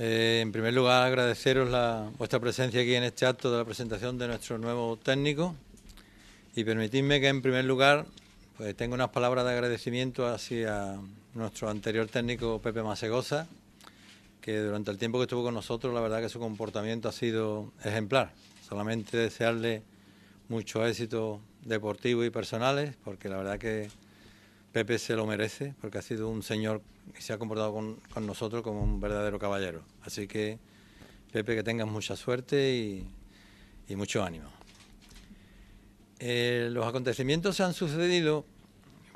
Eh, en primer lugar, agradeceros la, vuestra presencia aquí en este acto de la presentación de nuestro nuevo técnico y permitidme que en primer lugar pues, tenga unas palabras de agradecimiento hacia nuestro anterior técnico Pepe Masegosa, que durante el tiempo que estuvo con nosotros la verdad que su comportamiento ha sido ejemplar. Solamente desearle mucho éxito deportivo y personales, porque la verdad que Pepe se lo merece porque ha sido un señor que se ha comportado con, nosotros como un verdadero caballero. Así que, Pepe, que tengas mucha suerte y, mucho ánimo. Eh, los acontecimientos se han sucedido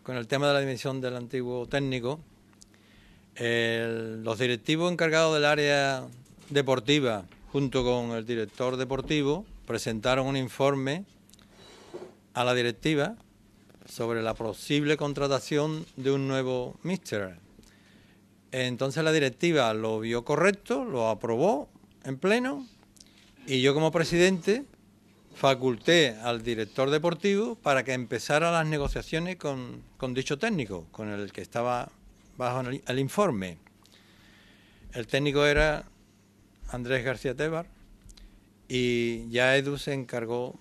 con el tema de la dimisión del antiguo técnico. los directivos encargados del área deportiva, junto con el director deportivo, presentaron un informe a la directiva sobre la posible contratación de un nuevo míster. Entonces la directiva lo vio correcto, lo aprobó en pleno y yo como presidente faculté al director deportivo para que empezara las negociaciones con, dicho técnico, con el que estaba bajo el, el informe. El técnico era Andrés García Tebar y ya Edu se encargó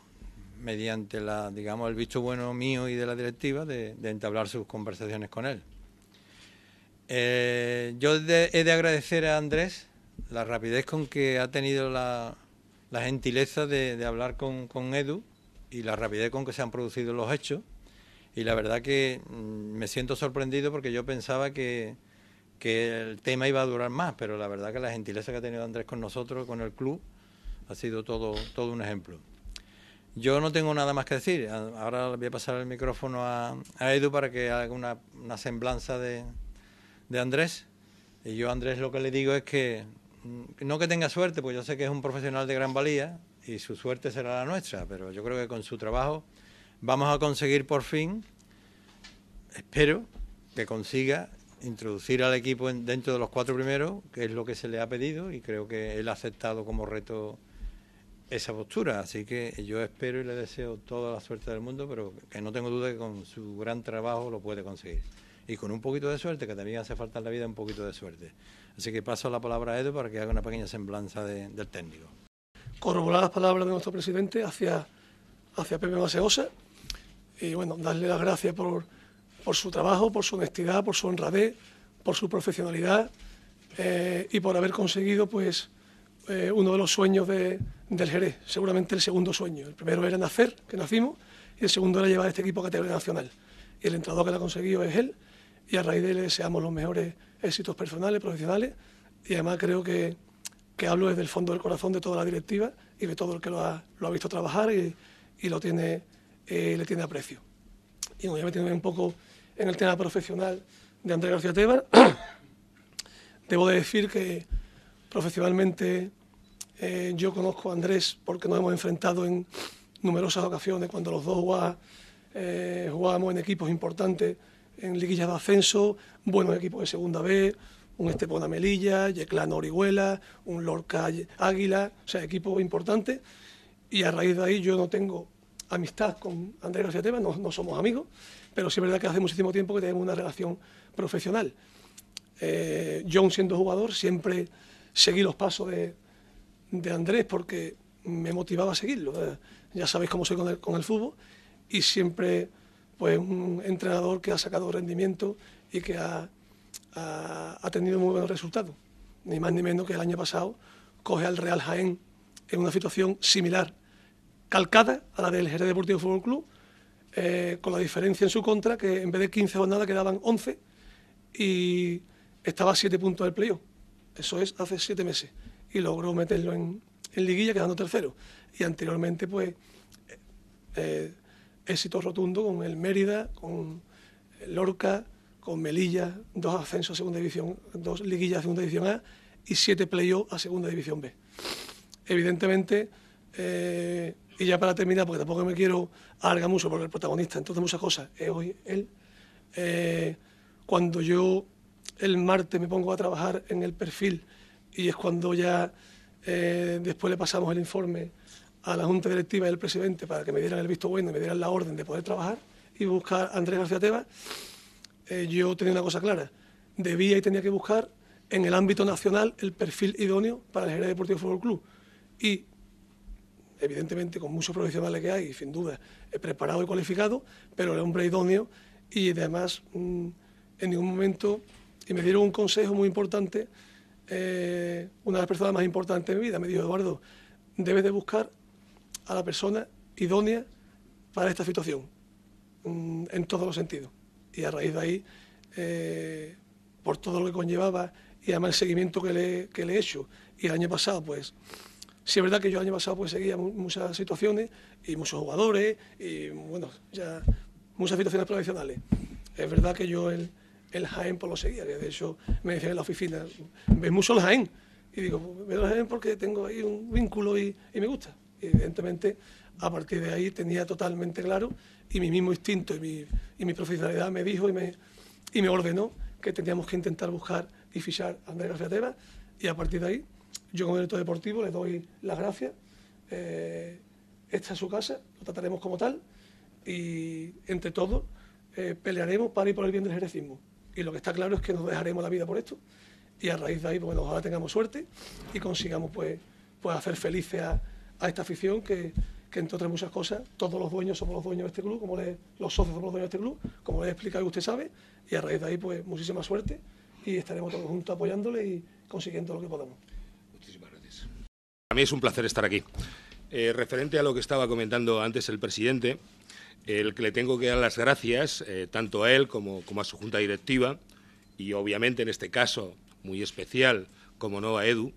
mediante la, digamos, el visto bueno mío y de la directiva, de, entablar sus conversaciones con él. Eh, yo he de agradecer a Andrés la rapidez con que ha tenido la, gentileza de, hablar con, Edu y la rapidez con que se han producido los hechos. Y la verdad que mm, me siento sorprendido porque yo pensaba que, que el tema iba a durar más, pero la verdad que la gentileza que ha tenido Andrés con nosotros, con el club, ha sido todo, todo un ejemplo. Yo no tengo nada más que decir. Ahora voy a pasar el micrófono a, Edu para que haga una, semblanza de, Andrés. Y yo Andrés lo que le digo es que mm, no que tenga suerte, pues yo sé que es un profesional de gran valía y su suerte será la nuestra, pero yo creo que con su trabajo vamos a conseguir por fin, espero, que consiga introducir al equipo dentro de los cuatro primeros, que es lo que se le ha pedido y creo que él ha aceptado como reto esa postura. Así que yo espero y le deseo toda la suerte del mundo, pero que no tengo duda que con su gran trabajo lo puede conseguir. Y con un poquito de suerte, que también hace falta en la vida un poquito de suerte. Así que paso la palabra a Edu para que haga una pequeña semblanza del técnico. Corroborar las palabras de nuestro presidente hacia, hacia Pepe Maseosa y bueno, darle las gracias por, por su trabajo, por su honestidad, por su honradez, por su profesionalidad eh, y por haber conseguido pues eh, uno de los sueños del Jerez, seguramente el segundo sueño. El primero era nacer, que nacimos, y el segundo era llevar este equipo a categoría nacional. Y el entrenador que lo ha conseguido es él, y a raíz de él le deseamos los mejores éxitos personales, profesionales, y además creo que, que hablo desde el fondo del corazón de toda la directiva y de todo el que lo ha, visto trabajar y, lo tiene, eh, le tiene aprecio. Y bueno, ya un poco en el tema profesional de Andrés García teva debo de decir que Profesionalmente eh, yo conozco a Andrés porque nos hemos enfrentado en numerosas ocasiones cuando los dos eh, jugábamos en equipos importantes, en liguillas de ascenso, buenos equipos de segunda B, un Estepona Melilla, Yeclano Orihuela, un Lorca Águila, o sea, equipos importantes. Y a raíz de ahí yo no tengo amistad con Andrés García Tebas, no, somos amigos, pero sí es verdad que hace muchísimo tiempo que tenemos una relación profesional. Eh, John siendo jugador siempre seguí los pasos de, Andrés porque me motivaba a seguirlo. Eh. Ya sabéis cómo soy con el, fútbol y siempre pues un entrenador que ha sacado rendimiento y que ha, tenido muy buenos resultados. Ni más ni menos que el año pasado coge al Real Jaén en una situación similar, calcada a la del Jerez Deportivo Fútbol Club, eh, con la diferencia en su contra que en vez de 15 jornadas quedaban 11 y estaba a 7 puntos del playoff. Eso es hace siete meses. Y logró meterlo en, liguilla quedando tercero. Y anteriormente, pues, eh, éxito rotundo con el Mérida, con el Lorca, con Melilla, dos ascensos a segunda división, dos liguillas a segunda división A y siete playoffs a segunda división B. Evidentemente, eh, y ya para terminar, porque tampoco me quiero alargar mucho, porque el protagonista, entonces muchas cosas, es hoy él. Eh, cuando yo el martes me pongo a trabajar en el perfil y es cuando ya eh, después le pasamos el informe a la Junta Directiva y al presidente para que me dieran el visto bueno y me dieran la orden de poder trabajar y buscar a Andrés García Tebas, eh, yo tenía una cosa clara. Debía y tenía que buscar en el ámbito nacional el perfil idóneo para el Jerez Deportivo Fútbol Club. Y, evidentemente, con muchos profesionales que hay, sin duda, he preparado y cualificado, pero el hombre idóneo y además mm, en ningún momento y me dieron un consejo muy importante, eh, una de las personas más importantes de mi vida. Me dijo, Eduardo, debes de buscar a la persona idónea para esta situación, mm, en todos los sentidos. Y a raíz de ahí, eh, por todo lo que conllevaba y además el seguimiento que le, que le he hecho, y el año pasado, pues, sí es verdad que yo el año pasado pues seguía muchas situaciones y muchos jugadores y, bueno, ya muchas situaciones profesionales. Es verdad que yo el, el Jaén por lo seguía, de hecho me decía en la oficina, ves mucho el Jaén. Y digo, pues, veo el Jaén porque tengo ahí un vínculo y, me gusta. Y evidentemente, a partir de ahí tenía totalmente claro y mi mismo instinto y mi, profesionalidad me dijo y me, ordenó que teníamos que intentar buscar y fichar a Andrés García y a partir de ahí yo como director deportivo le doy las gracias. Eh, esta es su casa, lo trataremos como tal y entre todos eh, pelearemos para ir por el bien del jerecismo. Y lo que está claro es que nos dejaremos la vida por esto. Y a raíz de ahí, pues, bueno, ojalá tengamos suerte y consigamos pues, pues hacer felices a, esta afición que, que, entre otras muchas cosas, todos los dueños somos los dueños de este club, como los socios somos los dueños de este club, como le he explicado y usted sabe. Y a raíz de ahí, pues muchísima suerte y estaremos todos juntos apoyándole y consiguiendo lo que podamos. Muchísimas gracias. Para mí es un placer estar aquí. Eh, referente a lo que estaba comentando antes el presidente, el que le tengo que dar las gracias, eh, tanto a él como, a su junta directiva, y obviamente en este caso muy especial, como no a Edu,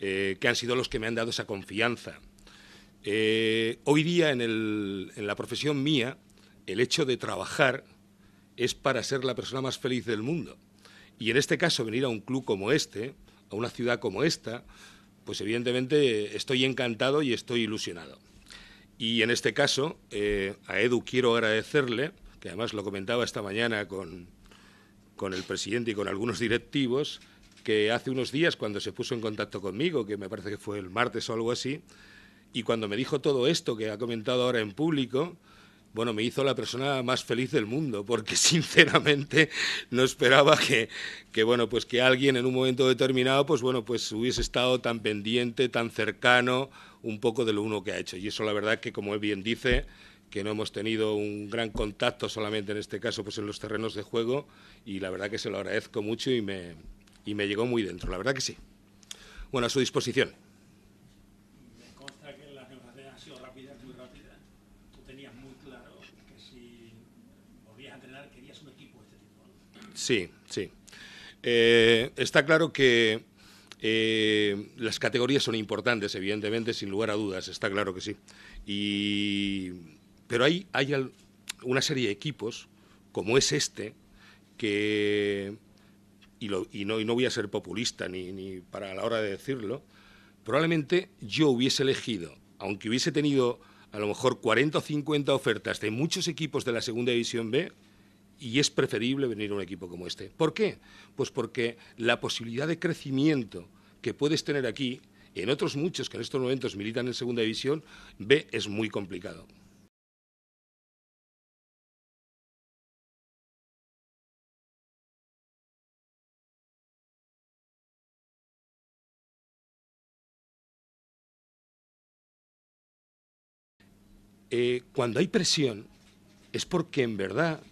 eh, que han sido los que me han dado esa confianza. Eh, hoy día en la profesión mía, el hecho de trabajar es para ser la persona más feliz del mundo. Y en este caso, venir a un club como este, a una ciudad como esta, pues evidentemente estoy encantado y estoy ilusionado. Y en este caso, eh, a Edu quiero agradecerle, que además lo comentaba esta mañana con, con el presidente y con algunos directivos, que hace unos días cuando se puso en contacto conmigo, que me parece que fue el martes o algo así, y cuando me dijo todo esto que ha comentado ahora en público, bueno, me hizo la persona más feliz del mundo, porque sinceramente no esperaba que, que, bueno, pues que alguien en un momento determinado, pues bueno, pues hubiese estado tan pendiente, tan cercano un poco de lo uno que ha hecho. Y eso la verdad que, como él bien dice, que no hemos tenido un gran contacto solamente en este caso, pues en los terrenos de juego, y la verdad que se lo agradezco mucho y me, y me llegó muy dentro, la verdad que sí. Bueno, a su disposición. Sí, sí. Eh, está claro que eh, las categorías son importantes, evidentemente, sin lugar a dudas, está claro que sí. Y, pero hay, hay una serie de equipos, como es este, que, y, y, no, no, voy a ser populista ni, ni para la hora de decirlo, probablemente yo hubiese elegido, aunque hubiese tenido a lo mejor 40 o 50 ofertas de muchos equipos de la Segunda División B, y es preferible venir a un equipo como este. ¿Por qué? Pues porque la posibilidad de crecimiento que puedes tener aquí, en otros muchos que en estos momentos militan en Segunda División B, es muy complicado. Eh, cuando hay presión es porque en verdad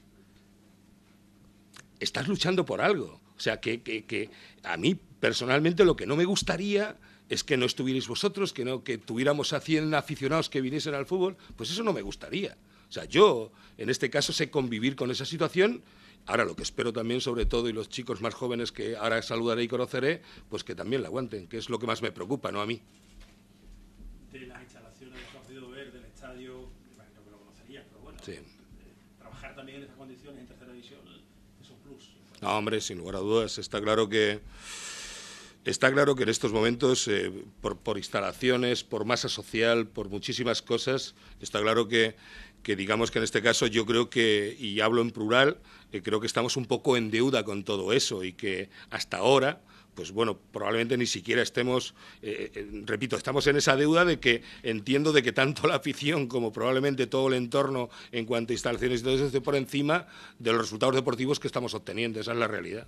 estás luchando por algo. O sea, que, a mí personalmente lo que no me gustaría es que no estuvierais vosotros, que, no, que tuviéramos a 100 aficionados que viniesen al fútbol, pues eso no me gustaría. O sea, yo en este caso sé convivir con esa situación. Ahora lo que espero también, sobre todo, y los chicos más jóvenes que ahora saludaré y conoceré, pues que también la aguanten, que es lo que más me preocupa, no a mí. De las instalaciones que has podido ver del estadio, imagino que lo conocerías, pero bueno, eh, trabajar también en condiciones en tercera división no, hombre, sin lugar a dudas, está claro que... Está claro que en estos momentos, eh, por, instalaciones, por masa social, por muchísimas cosas, está claro que, digamos que en este caso yo creo que, y hablo en plural, eh, creo que estamos un poco en deuda con todo eso y que hasta ahora pues bueno, probablemente ni siquiera estemos, eh, eh, repito, estamos en esa deuda de que entiendo de que tanto la afición como probablemente todo el entorno en cuanto a instalaciones y todo eso esté por encima de los resultados deportivos que estamos obteniendo, esa es la realidad.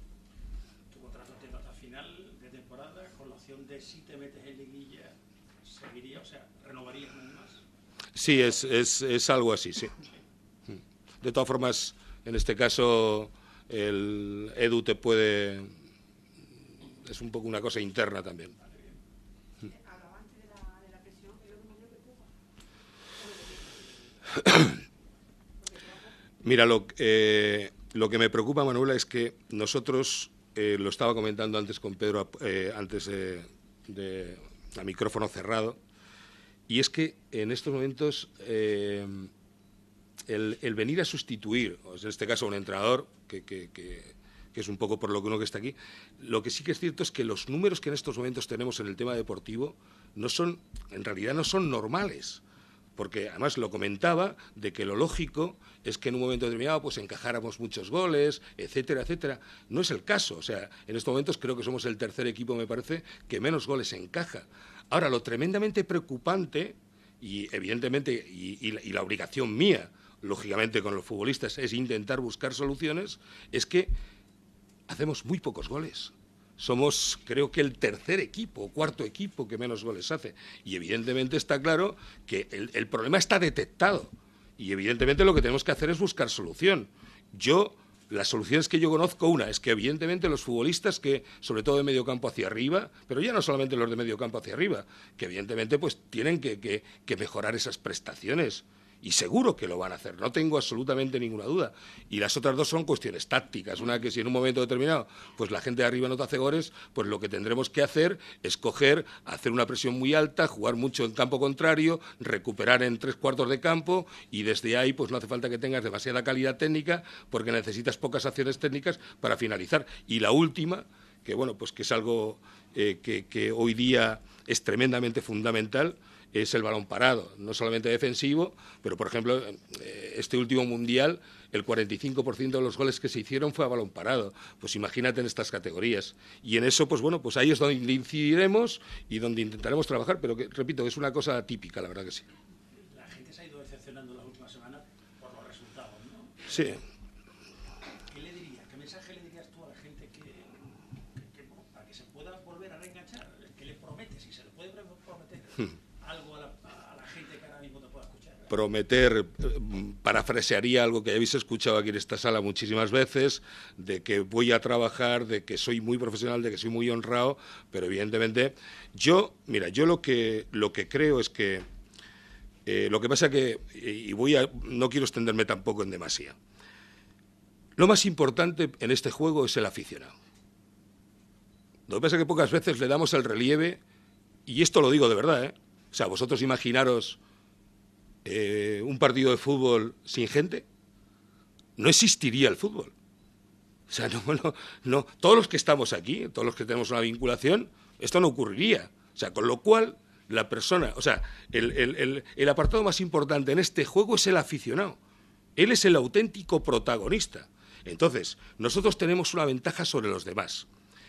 final de temporada con la opción de si te metes en liguilla, seguiría, o renovarías más. Sí, es, es algo así, sí. De todas formas, en este caso, el Edu te puede es un poco una cosa interna también. Mira, lo, eh, lo que me preocupa, Manuela, es que nosotros, eh, lo estaba comentando antes con Pedro, eh, antes de, La micrófono cerrado, y es que en estos momentos el, venir a sustituir, en este caso un entrenador que que es un poco por lo que uno que está aquí. Lo que sí que es cierto es que los números que en estos momentos tenemos en el tema deportivo no son, en realidad no son normales porque además lo comentaba, de que lo lógico es que en un momento determinado pues encajáramos muchos goles, etcétera, etcétera. No es el caso, o sea, en estos momentos creo que somos el tercer equipo, me parece, que menos goles encaja. Ahora, lo tremendamente preocupante, y evidentemente, y la obligación mía, lógicamente con los futbolistas, es intentar buscar soluciones, es que hacemos muy pocos goles. Somos, creo que, el tercer equipo o cuarto equipo que menos goles hace. Y evidentemente está claro que el, problema está detectado. Y evidentemente lo que tenemos que hacer es buscar solución. Yo las soluciones que yo conozco, una es que evidentemente los futbolistas que, sobre todo de medio campo hacia arriba, pero ya no solamente los de medio campo hacia arriba, que evidentemente pues tienen que mejorar esas prestaciones y seguro que lo van a hacer, no tengo absolutamente ninguna duda. Y las otras dos son cuestiones tácticas, una que si en un momento determinado pues la gente de arriba no te hace goles, pues lo que tendremos que hacer es coger, hacer una presión muy alta, jugar mucho en campo contrario, recuperar en tres cuartos de campo y desde ahí pues no hace falta que tengas demasiada calidad técnica porque necesitas pocas acciones técnicas para finalizar. Y la última, que bueno, pues que es algo eh, que hoy día es tremendamente fundamental, es el balón parado, no solamente defensivo, pero por ejemplo, eh, este último mundial, el 45% de los goles que se hicieron fue a balón parado. Pues imagínate en estas categorías. Y en eso, pues bueno, pues ahí es donde incidiremos y donde intentaremos trabajar, pero que, repito, es una cosa típica, la verdad que sí. La gente se ha ido decepcionando las últimas semanas por los resultados, ¿no? Sí. prometer, eh, parafrasearía algo que habéis escuchado aquí en esta sala muchísimas veces, de que voy a trabajar, de que soy muy profesional, de que soy muy honrado, pero evidentemente yo, mira, yo lo que, lo que creo es que, eh, lo que pasa que, y voy a, no quiero extenderme tampoco en demasía, lo más importante en este juego es el aficionado. Lo que pasa es que pocas veces le damos el relieve, y esto lo digo de verdad, ¿eh? o sea, vosotros imaginaros eh, un partido de fútbol sin gente, no existiría el fútbol. O sea, no, no, todos los que estamos aquí, todos los que tenemos una vinculación, esto no ocurriría. O sea, con lo cual, la persona, o sea, el, el apartado más importante en este juego es el aficionado. Él es el auténtico protagonista. Entonces, nosotros tenemos una ventaja sobre los demás.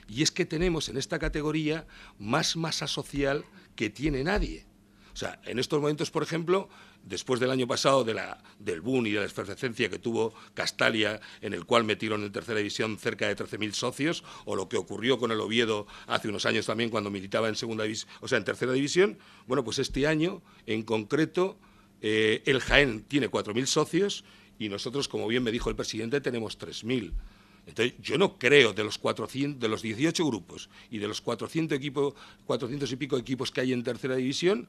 Y es que tenemos en esta categoría más masa social que tiene nadie. O sea, en estos momentos, por ejemplo, después del año pasado de la, del boom y de la efervescencia que tuvo Castalia, en el cual metieron en tercera división cerca de 13.000 socios, o lo que ocurrió con el Oviedo hace unos años también cuando militaba en segunda o sea, en tercera división, bueno, pues este año en concreto eh, el Jaén tiene 4.000 socios y nosotros, como bien me dijo el presidente, tenemos 3.000. Entonces, yo no creo de los 400, de los 18 grupos y de los 400, 400 y pico equipos que hay en tercera división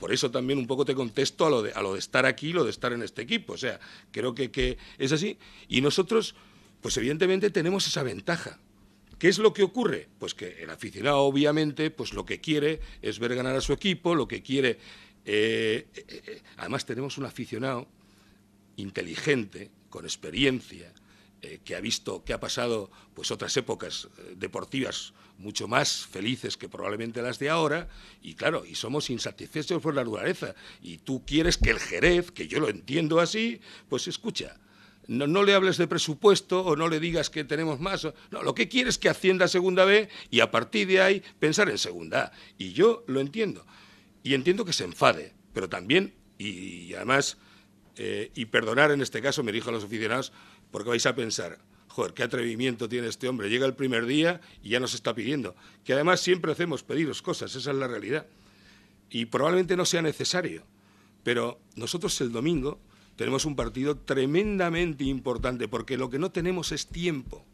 por eso también un poco te contesto a lo de, estar aquí, lo de estar en este equipo. O sea, creo que, es así. Y nosotros, pues evidentemente tenemos esa ventaja. ¿Qué es lo que ocurre? Pues que el aficionado, obviamente, pues lo que quiere es ver ganar a su equipo, lo que quiere... Eh, eh, eh, además tenemos un aficionado inteligente, con experiencia, que ha visto, que ha pasado pues otras épocas deportivas mucho más felices que probablemente las de ahora, y claro, y somos insatisfechos por la naturaleza. Y tú quieres que el Jerez, que yo lo entiendo así, pues escucha, no, le hables de presupuesto o no le digas que tenemos más. No, lo que quieres es que Hacienda Segunda B y a partir de ahí pensar en Segunda A. Y yo lo entiendo. Y entiendo que se enfade, pero también, y, además, eh, y perdonar en este caso, me dijo a los aficionados, porque vais a pensar, joder, qué atrevimiento tiene este hombre. Llega el primer día y ya nos está pidiendo. Que además siempre hacemos pedidos, cosas, esa es la realidad. Y probablemente no sea necesario. Pero nosotros el domingo tenemos un partido tremendamente importante porque lo que no tenemos es tiempo.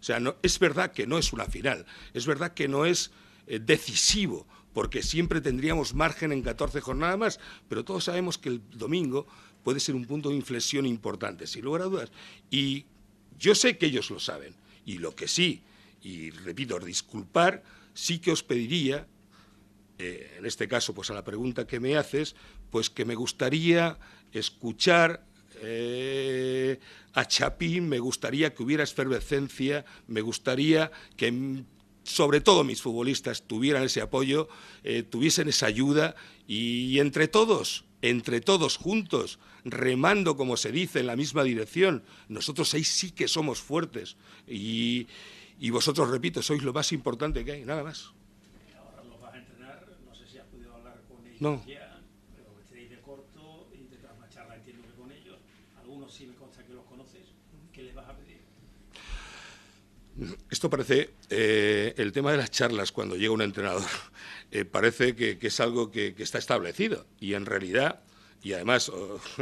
O sea, es verdad que no es una final, es verdad que no es eh, decisivo, porque siempre tendríamos margen en 14 jornadas más, pero todos sabemos que el domingo puede ser un punto de inflexión importante, sin lugar a dudas. Y yo sé que ellos lo saben. Y lo que sí, y repito, disculpar, sí que os pediría, eh, en este caso, pues a la pregunta que me haces, pues que me gustaría escuchar eh, a Chapín, me gustaría que hubiera efervescencia, me gustaría que mm, sobre todo mis futbolistas tuvieran ese apoyo, eh, tuviesen esa ayuda y entre todos entre todos juntos, remando, como se dice, en la misma dirección, nosotros seis sí que somos fuertes. Y, vosotros, repito, sois lo más importante que hay, nada más. Ahora los vas a entrenar, no sé si has podido hablar con ellos. Esto parece, eh, el tema de las charlas cuando llega un entrenador, eh, parece que, es algo que, está establecido y en realidad, y además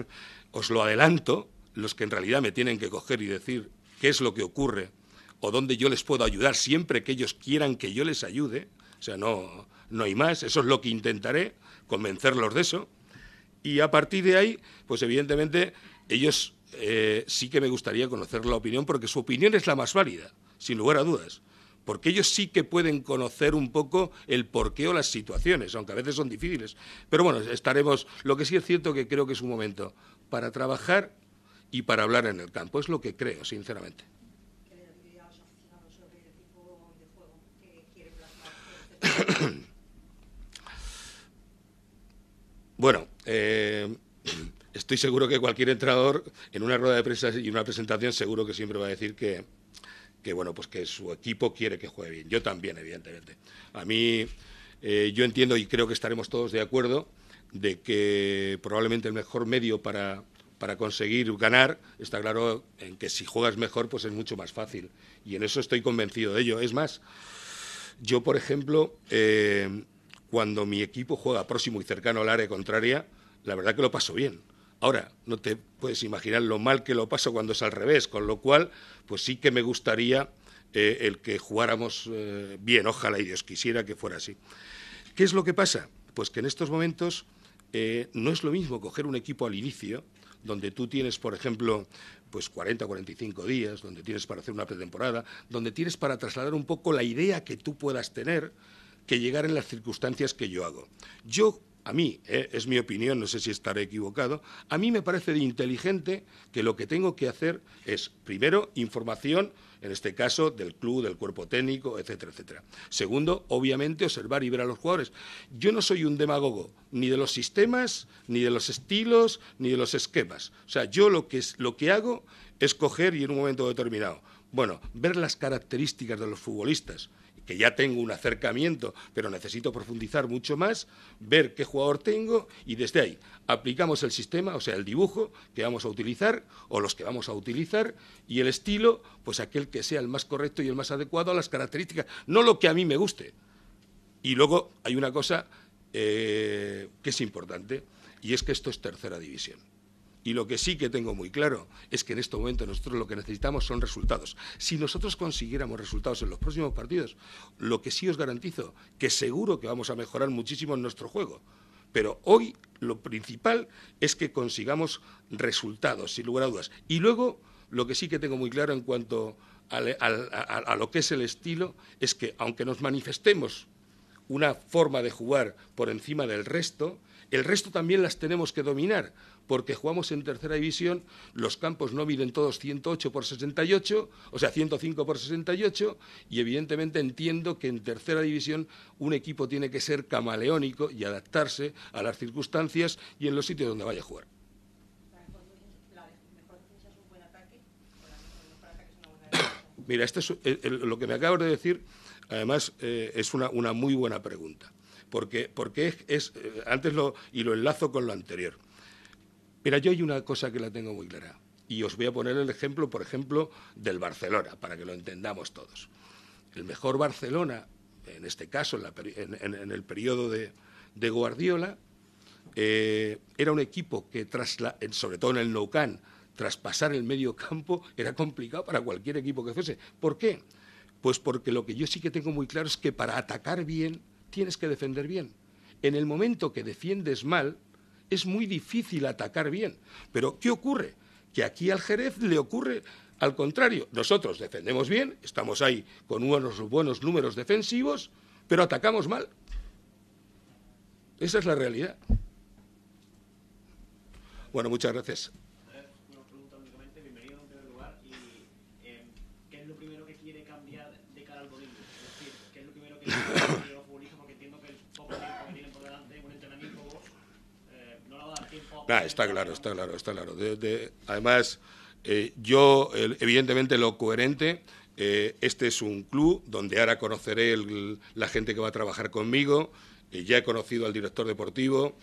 os lo adelanto, los que en realidad me tienen que coger y decir qué es lo que ocurre o dónde yo les puedo ayudar siempre que ellos quieran que yo les ayude, o sea, no, hay más, eso es lo que intentaré, convencerlos de eso, y a partir de ahí, pues evidentemente ellos eh, sí que me gustaría conocer la opinión porque su opinión es la más válida sin lugar a dudas, porque ellos sí que pueden conocer un poco el porqué o las situaciones, aunque a veces son difíciles. Pero bueno, estaremos, lo que sí es cierto que creo que es un momento para trabajar y para hablar en el campo, es lo que creo, sinceramente. Bueno, eh, estoy seguro que cualquier entrador en una rueda de prensa y una presentación seguro que siempre va a decir que, que bueno, pues que su equipo quiere que juegue bien. Yo también, evidentemente. A mí, eh, yo entiendo y creo que estaremos todos de acuerdo de que probablemente el mejor medio para, para conseguir ganar está claro en que si juegas mejor, pues es mucho más fácil. Y en eso estoy convencido de ello. Es más, yo, por ejemplo, eh, cuando mi equipo juega próximo y cercano al área contraria, la verdad que lo paso bien Ahora, no te puedes imaginar lo mal que lo paso cuando es al revés, con lo cual, pues sí que me gustaría eh, el que jugáramos eh, bien, ojalá y Dios quisiera que fuera así. ¿Qué es lo que pasa? Pues que en estos momentos eh, no es lo mismo coger un equipo al inicio, donde tú tienes, por ejemplo, pues 40, 45 días, donde tienes para hacer una pretemporada, donde tienes para trasladar un poco la idea que tú puedas tener, que llegar en las circunstancias que yo hago. Yo a mí, eh, es mi opinión, no sé si estaré equivocado, a mí me parece inteligente que lo que tengo que hacer es, primero, información, en este caso, del club, del cuerpo técnico, etcétera, etcétera. Segundo, obviamente, observar y ver a los jugadores. Yo no soy un demagogo, ni de los sistemas, ni de los estilos, ni de los esquemas. O sea, yo lo que, lo que hago es coger y en un momento determinado, bueno, ver las características de los futbolistas que ya tengo un acercamiento, pero necesito profundizar mucho más, ver qué jugador tengo y desde ahí aplicamos el sistema, o sea, el dibujo que vamos a utilizar o los que vamos a utilizar y el estilo, pues aquel que sea el más correcto y el más adecuado a las características, no lo que a mí me guste. Y luego hay una cosa eh, que es importante y es que esto es tercera división. Y lo que sí que tengo muy claro es que en este momento nosotros lo que necesitamos son resultados. Si nosotros consiguiéramos resultados en los próximos partidos, lo que sí os garantizo, que seguro que vamos a mejorar muchísimo en nuestro juego. Pero hoy lo principal es que consigamos resultados, sin lugar a dudas. Y luego, lo que sí que tengo muy claro en cuanto a, a lo que es el estilo, es que aunque nos manifestemos una forma de jugar por encima del resto, el resto también las tenemos que dominar, porque jugamos en tercera división, los campos no miden todos 108 por 68, o sea, 105 por 68, y evidentemente entiendo que en tercera división un equipo tiene que ser camaleónico y adaptarse a las circunstancias y en los sitios donde vaya a jugar. Mira, esto es, eh, eh, lo que me acabas de decir, además, eh, es una muy buena pregunta porque, es, eh, antes lo, y lo enlazo con lo anterior. Pero yo hay una cosa que la tengo muy clara, y os voy a poner el ejemplo, por ejemplo, del Barcelona, para que lo entendamos todos. El mejor Barcelona, en este caso, en, el periodo de, Guardiola, eh, era un equipo que, tras sobre todo en el Nou Camp, traspasar el medio campo era complicado para cualquier equipo que fuese. ¿Por qué? Pues porque lo que yo sí que tengo muy claro es que para atacar bien tienes que defender bien. En el momento que defiendes mal, es muy difícil atacar bien. Pero ¿qué ocurre? Que aquí al Jerez le ocurre al contrario. Nosotros defendemos bien, estamos ahí con unos buenos números defensivos, pero atacamos mal. Esa es la realidad. Bueno, muchas gracias. está claro, está claro, está claro. además, eh, yo, evidentemente, lo coherente, eh, este es un club donde ahora conoceré la gente que va a trabajar conmigo, eh, ya he conocido al director deportivo,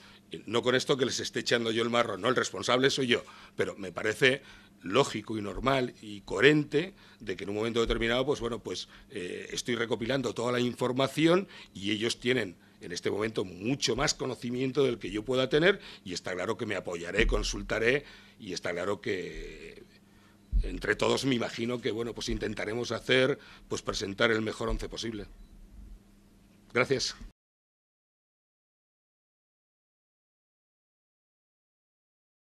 no con esto que les esté echando yo el marro, no, el responsable soy yo, pero me parece lógico y normal y coherente de que en un momento determinado, pues bueno, pues estoy recopilando toda la información y ellos tienen en este momento mucho más conocimiento del que yo pueda tener y está claro que me apoyaré, consultaré y está claro que entre todos me imagino que bueno, pues intentaremos hacer pues presentar el mejor once posible. Gracias.